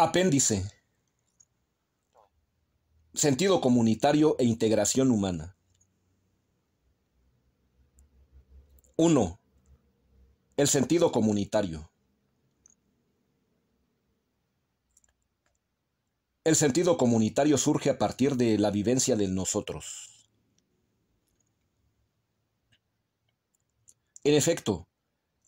Apéndice. Sentido comunitario e integración humana. 1. El sentido comunitario. El sentido comunitario surge a partir de la vivencia de nosotros. En efecto,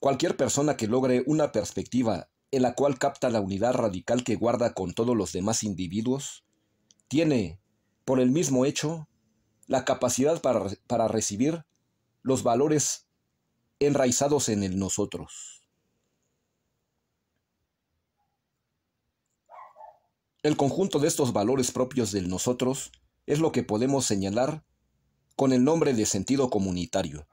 cualquier persona que logre una perspectiva en la cual capta la unidad radical que guarda con todos los demás individuos, tiene, por el mismo hecho, la capacidad para, recibir los valores enraizados en el nosotros. El conjunto de estos valores propios del nosotros es lo que podemos señalar con el nombre de sentido comunitario.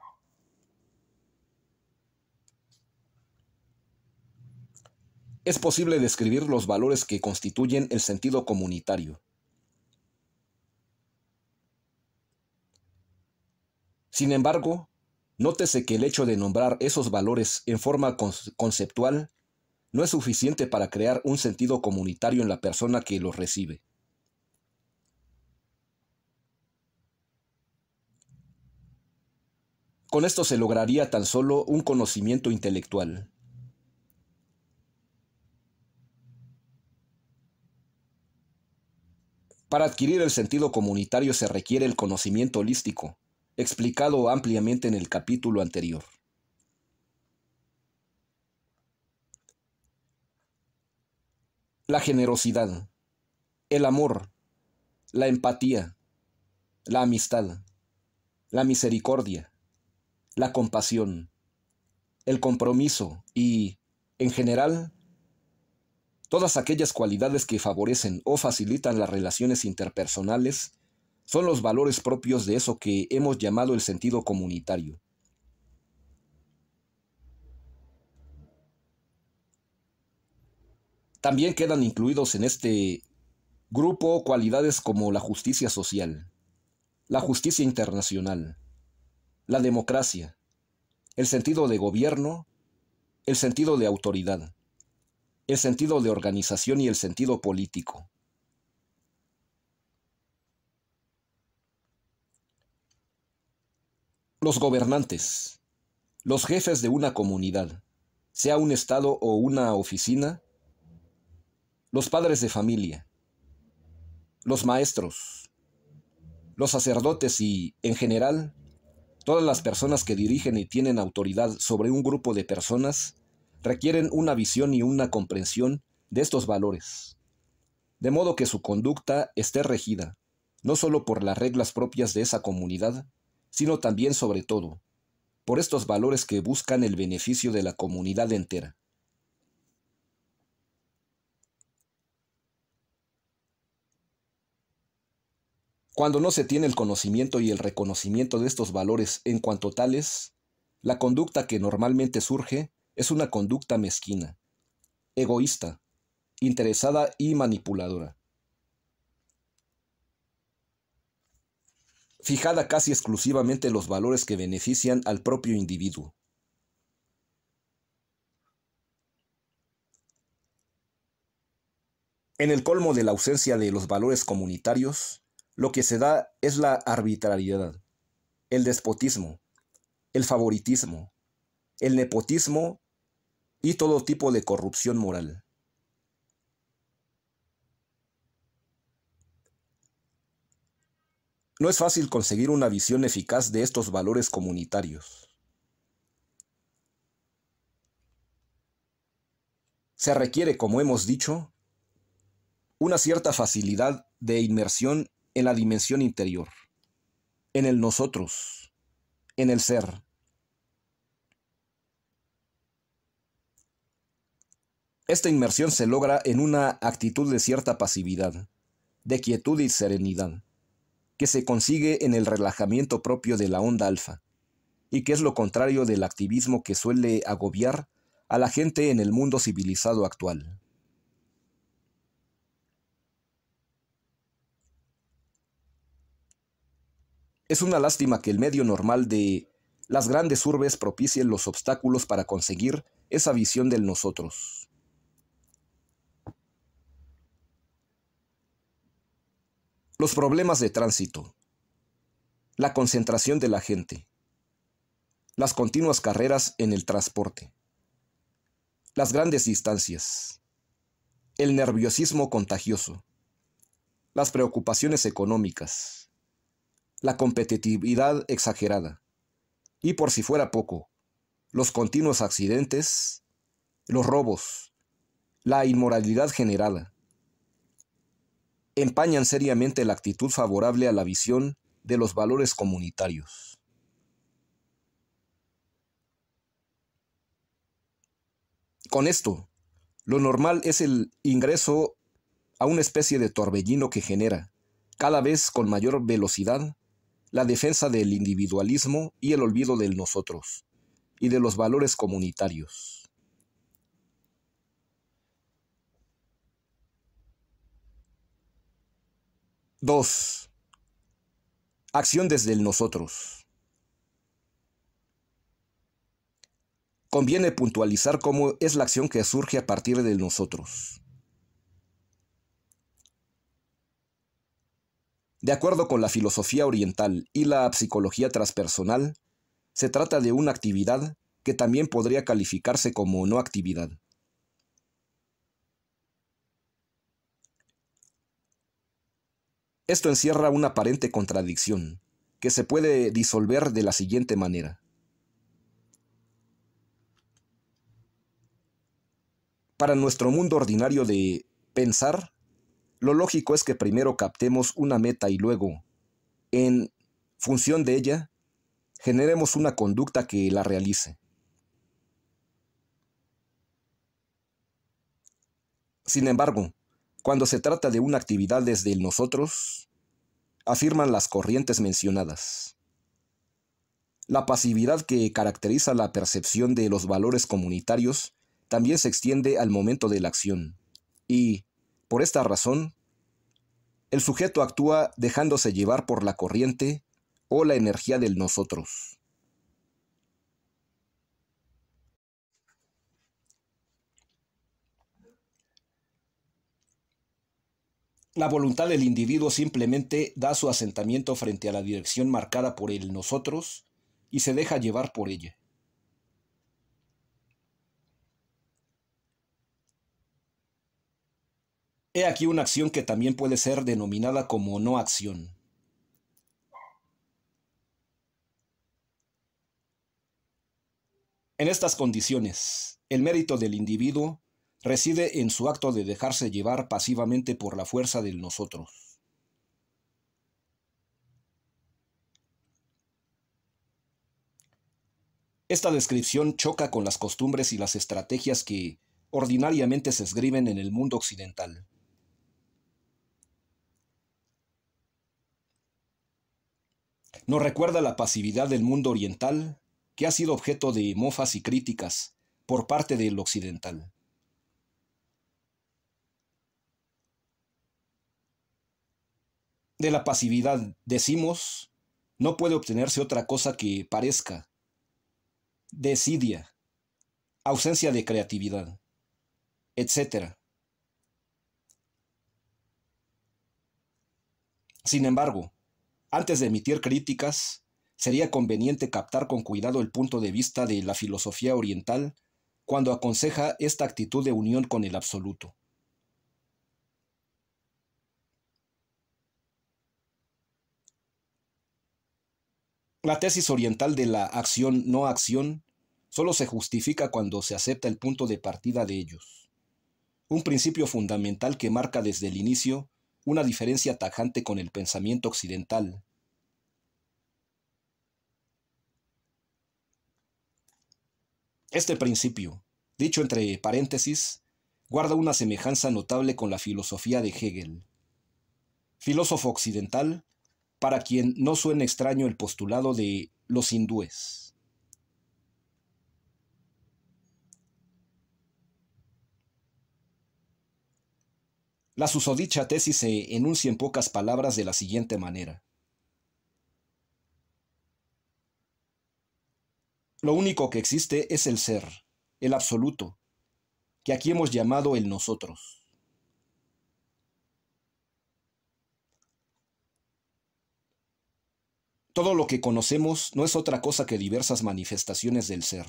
es posible describir los valores que constituyen el sentido comunitario. Sin embargo, nótese que el hecho de nombrar esos valores en forma conceptual no es suficiente para crear un sentido comunitario en la persona que los recibe. Con esto se lograría tan solo un conocimiento intelectual, Para adquirir el sentido comunitario se requiere el conocimiento holístico, explicado ampliamente en el capítulo anterior. La generosidad, el amor, la empatía, la amistad, la misericordia, la compasión, el compromiso y, en general, Todas aquellas cualidades que favorecen o facilitan las relaciones interpersonales son los valores propios de eso que hemos llamado el sentido comunitario. También quedan incluidos en este grupo cualidades como la justicia social, la justicia internacional, la democracia, el sentido de gobierno, el sentido de autoridad el sentido de organización y el sentido político. Los gobernantes, los jefes de una comunidad, sea un estado o una oficina, los padres de familia, los maestros, los sacerdotes y, en general, todas las personas que dirigen y tienen autoridad sobre un grupo de personas requieren una visión y una comprensión de estos valores, de modo que su conducta esté regida, no solo por las reglas propias de esa comunidad, sino también sobre todo, por estos valores que buscan el beneficio de la comunidad entera. Cuando no se tiene el conocimiento y el reconocimiento de estos valores en cuanto tales, la conducta que normalmente surge es una conducta mezquina, egoísta, interesada y manipuladora. Fijada casi exclusivamente en los valores que benefician al propio individuo. En el colmo de la ausencia de los valores comunitarios, lo que se da es la arbitrariedad, el despotismo, el favoritismo, el nepotismo y todo tipo de corrupción moral. No es fácil conseguir una visión eficaz de estos valores comunitarios. Se requiere, como hemos dicho, una cierta facilidad de inmersión en la dimensión interior, en el nosotros, en el ser. Esta inmersión se logra en una actitud de cierta pasividad, de quietud y serenidad, que se consigue en el relajamiento propio de la onda alfa, y que es lo contrario del activismo que suele agobiar a la gente en el mundo civilizado actual. Es una lástima que el medio normal de las grandes urbes propicien los obstáculos para conseguir esa visión del nosotros. Los problemas de tránsito. La concentración de la gente. Las continuas carreras en el transporte. Las grandes distancias. El nerviosismo contagioso. Las preocupaciones económicas. La competitividad exagerada. Y por si fuera poco, los continuos accidentes, los robos, la inmoralidad generada, empañan seriamente la actitud favorable a la visión de los valores comunitarios. Con esto, lo normal es el ingreso a una especie de torbellino que genera, cada vez con mayor velocidad, la defensa del individualismo y el olvido del nosotros y de los valores comunitarios. 2. Acción desde el nosotros. Conviene puntualizar cómo es la acción que surge a partir del nosotros. De acuerdo con la filosofía oriental y la psicología transpersonal, se trata de una actividad que también podría calificarse como no actividad. Esto encierra una aparente contradicción, que se puede disolver de la siguiente manera. Para nuestro mundo ordinario de pensar, lo lógico es que primero captemos una meta y luego, en función de ella, generemos una conducta que la realice. Sin embargo, cuando se trata de una actividad desde el nosotros, afirman las corrientes mencionadas. La pasividad que caracteriza la percepción de los valores comunitarios también se extiende al momento de la acción, y, por esta razón, el sujeto actúa dejándose llevar por la corriente o la energía del nosotros. La voluntad del individuo simplemente da su asentamiento frente a la dirección marcada por el nosotros y se deja llevar por ella. He aquí una acción que también puede ser denominada como no acción. En estas condiciones, el mérito del individuo reside en su acto de dejarse llevar pasivamente por la fuerza del nosotros. Esta descripción choca con las costumbres y las estrategias que ordinariamente se escriben en el mundo occidental. Nos recuerda la pasividad del mundo oriental, que ha sido objeto de mofas y críticas por parte del occidental. De la pasividad decimos, no puede obtenerse otra cosa que parezca. Desidia, ausencia de creatividad, etc. Sin embargo, antes de emitir críticas, sería conveniente captar con cuidado el punto de vista de la filosofía oriental cuando aconseja esta actitud de unión con el absoluto. La tesis oriental de la acción-no acción solo se justifica cuando se acepta el punto de partida de ellos. Un principio fundamental que marca desde el inicio una diferencia tajante con el pensamiento occidental. Este principio, dicho entre paréntesis, guarda una semejanza notable con la filosofía de Hegel. Filósofo occidental, para quien no suene extraño el postulado de los hindúes. La susodicha tesis se enuncia en pocas palabras de la siguiente manera. Lo único que existe es el ser, el absoluto, que aquí hemos llamado el nosotros. Todo lo que conocemos no es otra cosa que diversas manifestaciones del ser.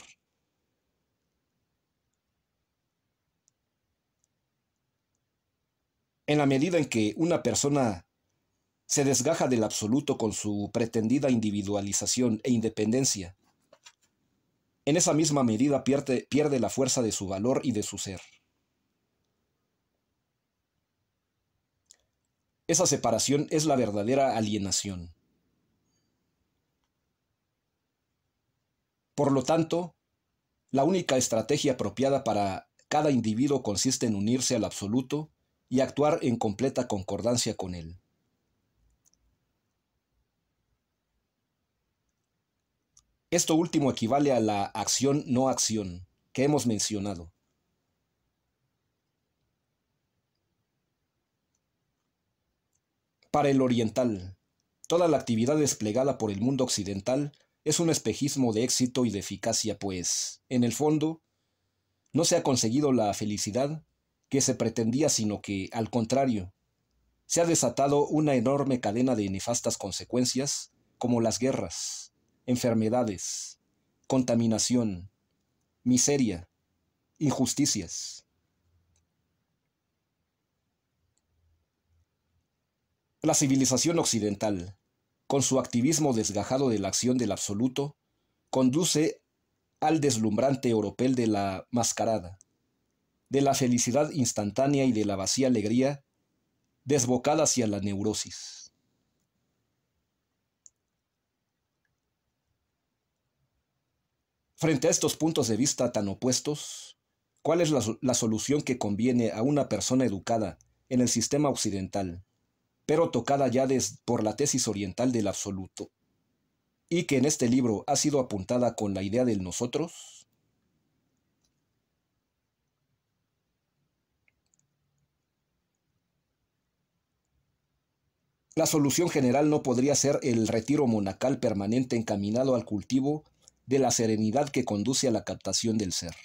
En la medida en que una persona se desgaja del absoluto con su pretendida individualización e independencia, en esa misma medida pierde, pierde la fuerza de su valor y de su ser. Esa separación es la verdadera alienación. Por lo tanto, la única estrategia apropiada para cada individuo consiste en unirse al absoluto y actuar en completa concordancia con él. Esto último equivale a la acción no acción que hemos mencionado. Para el oriental, toda la actividad desplegada por el mundo occidental es un espejismo de éxito y de eficacia, pues, en el fondo, no se ha conseguido la felicidad que se pretendía, sino que, al contrario, se ha desatado una enorme cadena de nefastas consecuencias, como las guerras, enfermedades, contaminación, miseria, injusticias. La civilización occidental, con su activismo desgajado de la acción del absoluto, conduce al deslumbrante oropel de la mascarada, de la felicidad instantánea y de la vacía alegría, desbocada hacia la neurosis. Frente a estos puntos de vista tan opuestos, ¿cuál es la, la solución que conviene a una persona educada en el sistema occidental? pero tocada ya por la tesis oriental del absoluto, y que en este libro ha sido apuntada con la idea del nosotros? La solución general no podría ser el retiro monacal permanente encaminado al cultivo de la serenidad que conduce a la captación del ser.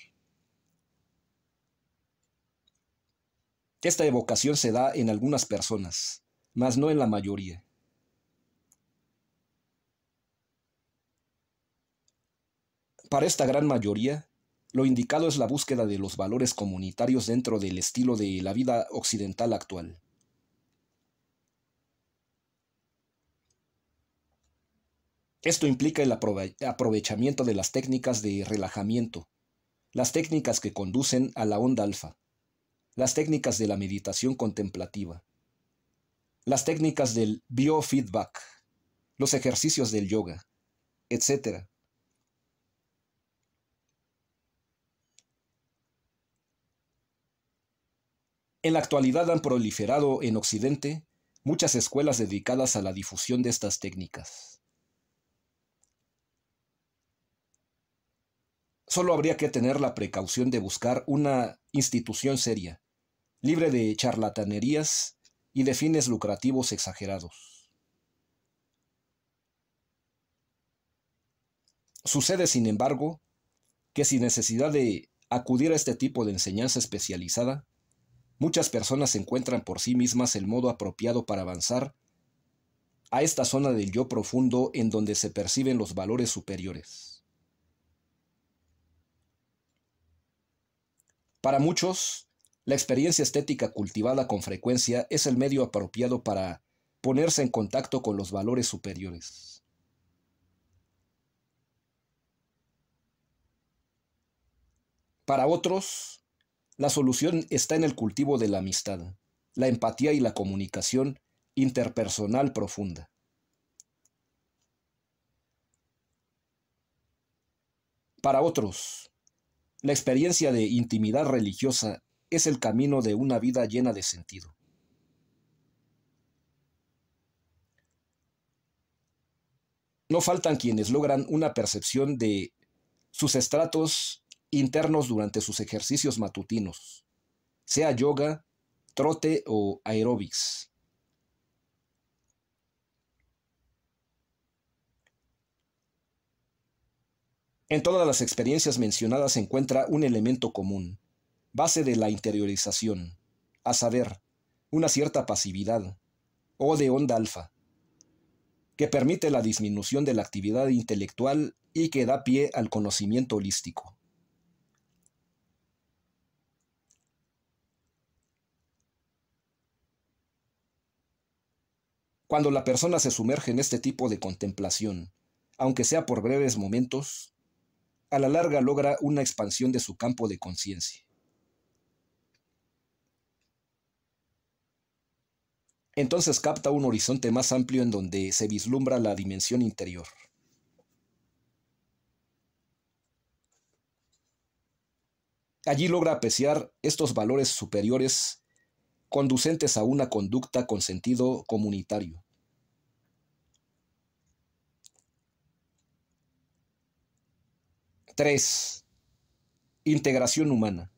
Esta evocación se da en algunas personas, mas no en la mayoría. Para esta gran mayoría, lo indicado es la búsqueda de los valores comunitarios dentro del estilo de la vida occidental actual. Esto implica el aprovechamiento de las técnicas de relajamiento, las técnicas que conducen a la onda alfa, las técnicas de la meditación contemplativa, las técnicas del biofeedback, los ejercicios del yoga, etc. En la actualidad han proliferado en Occidente muchas escuelas dedicadas a la difusión de estas técnicas. Solo habría que tener la precaución de buscar una institución seria, libre de charlatanerías y de fines lucrativos exagerados. Sucede, sin embargo, que sin necesidad de acudir a este tipo de enseñanza especializada, muchas personas encuentran por sí mismas el modo apropiado para avanzar a esta zona del yo profundo en donde se perciben los valores superiores. Para muchos, la experiencia estética cultivada con frecuencia es el medio apropiado para ponerse en contacto con los valores superiores. Para otros, la solución está en el cultivo de la amistad, la empatía y la comunicación interpersonal profunda. Para otros, la experiencia de intimidad religiosa es el camino de una vida llena de sentido. No faltan quienes logran una percepción de sus estratos internos durante sus ejercicios matutinos, sea yoga, trote o aeróbics. En todas las experiencias mencionadas se encuentra un elemento común, base de la interiorización, a saber, una cierta pasividad, o de onda alfa, que permite la disminución de la actividad intelectual y que da pie al conocimiento holístico. Cuando la persona se sumerge en este tipo de contemplación, aunque sea por breves momentos, a la larga logra una expansión de su campo de conciencia. entonces capta un horizonte más amplio en donde se vislumbra la dimensión interior. Allí logra apreciar estos valores superiores conducentes a una conducta con sentido comunitario. 3. Integración humana.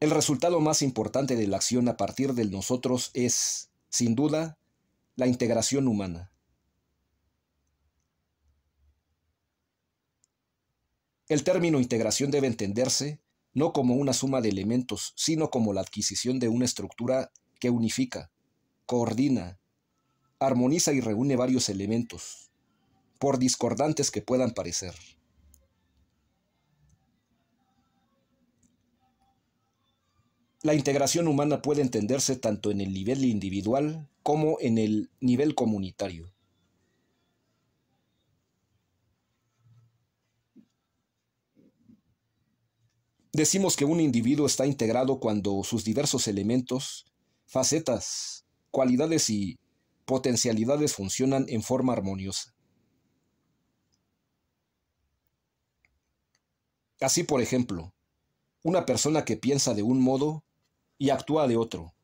El resultado más importante de la acción a partir del nosotros es, sin duda, la integración humana. El término integración debe entenderse no como una suma de elementos, sino como la adquisición de una estructura que unifica, coordina, armoniza y reúne varios elementos, por discordantes que puedan parecer. La integración humana puede entenderse tanto en el nivel individual como en el nivel comunitario. Decimos que un individuo está integrado cuando sus diversos elementos, facetas, cualidades y potencialidades funcionan en forma armoniosa. Así, por ejemplo, una persona que piensa de un modo y actúa de otro.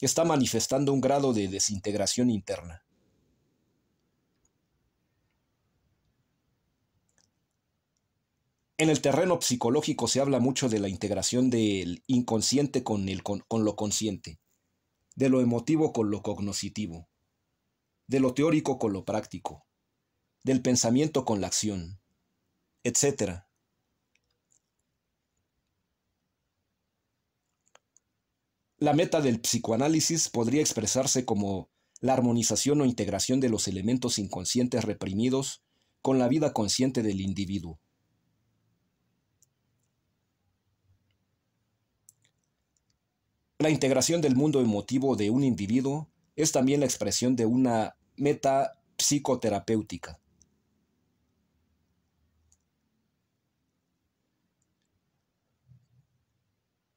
Está manifestando un grado de desintegración interna. En el terreno psicológico se habla mucho de la integración del inconsciente con, con, lo consciente, de lo emotivo con lo cognoscitivo, de lo teórico con lo práctico, del pensamiento con la acción, etc. La meta del psicoanálisis podría expresarse como la armonización o integración de los elementos inconscientes reprimidos con la vida consciente del individuo. La integración del mundo emotivo de un individuo es también la expresión de una meta psicoterapéutica.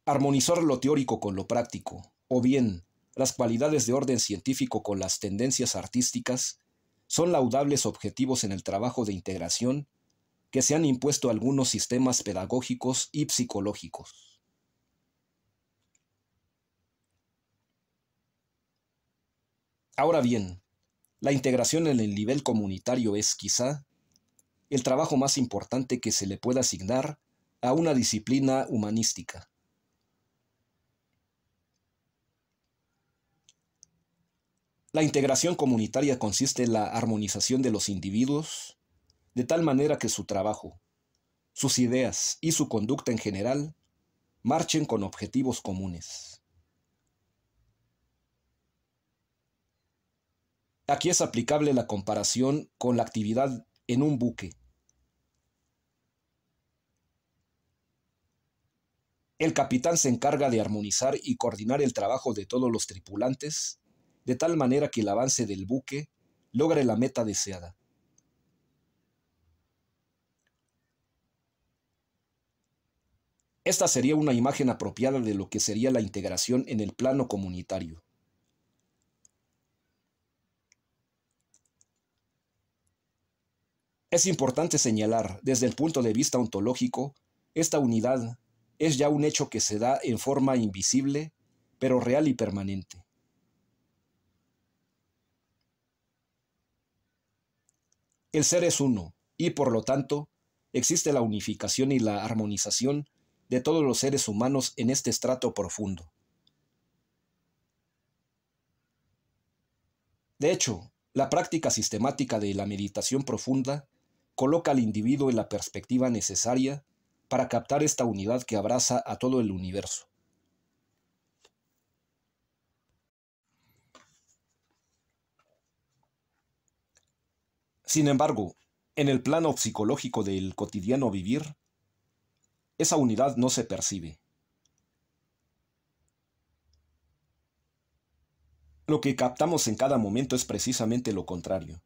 armonizar lo teórico con lo práctico, o bien las cualidades de orden científico con las tendencias artísticas, son laudables objetivos en el trabajo de integración que se han impuesto algunos sistemas pedagógicos y psicológicos. Ahora bien, la integración en el nivel comunitario es quizá el trabajo más importante que se le pueda asignar a una disciplina humanística. La integración comunitaria consiste en la armonización de los individuos, de tal manera que su trabajo, sus ideas y su conducta en general marchen con objetivos comunes. Aquí es aplicable la comparación con la actividad en un buque. El capitán se encarga de armonizar y coordinar el trabajo de todos los tripulantes de tal manera que el avance del buque logre la meta deseada. Esta sería una imagen apropiada de lo que sería la integración en el plano comunitario. Es importante señalar, desde el punto de vista ontológico, esta unidad es ya un hecho que se da en forma invisible, pero real y permanente. El ser es uno, y por lo tanto, existe la unificación y la armonización de todos los seres humanos en este estrato profundo. De hecho, la práctica sistemática de la meditación profunda coloca al individuo en la perspectiva necesaria para captar esta unidad que abraza a todo el universo. Sin embargo, en el plano psicológico del cotidiano vivir, esa unidad no se percibe. Lo que captamos en cada momento es precisamente lo contrario.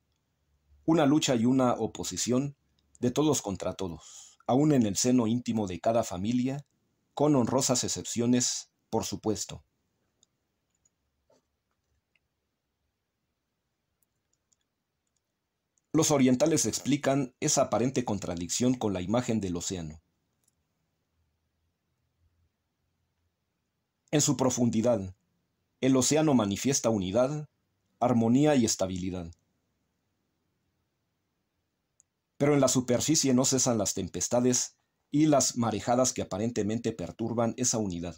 Una lucha y una oposición de todos contra todos, aún en el seno íntimo de cada familia, con honrosas excepciones, por supuesto. Los orientales explican esa aparente contradicción con la imagen del océano. En su profundidad, el océano manifiesta unidad, armonía y estabilidad. Pero en la superficie no cesan las tempestades y las marejadas que aparentemente perturban esa unidad.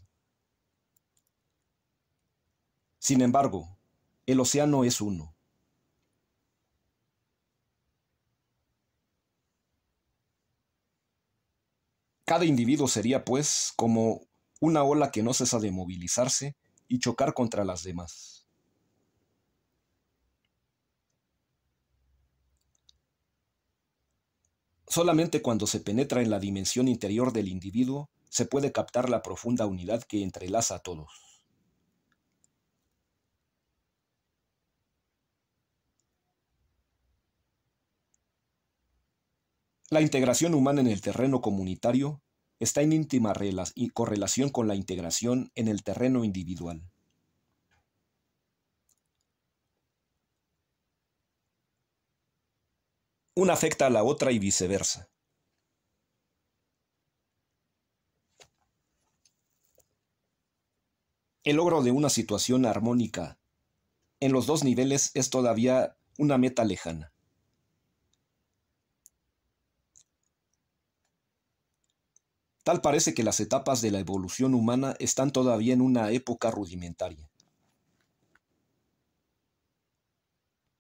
Sin embargo, el océano es uno. Cada individuo sería, pues, como una ola que no cesa de movilizarse y chocar contra las demás. Solamente cuando se penetra en la dimensión interior del individuo se puede captar la profunda unidad que entrelaza a todos. La integración humana en el terreno comunitario está en íntima y correlación con la integración en el terreno individual. Una afecta a la otra y viceversa. El logro de una situación armónica en los dos niveles es todavía una meta lejana. Tal parece que las etapas de la evolución humana están todavía en una época rudimentaria.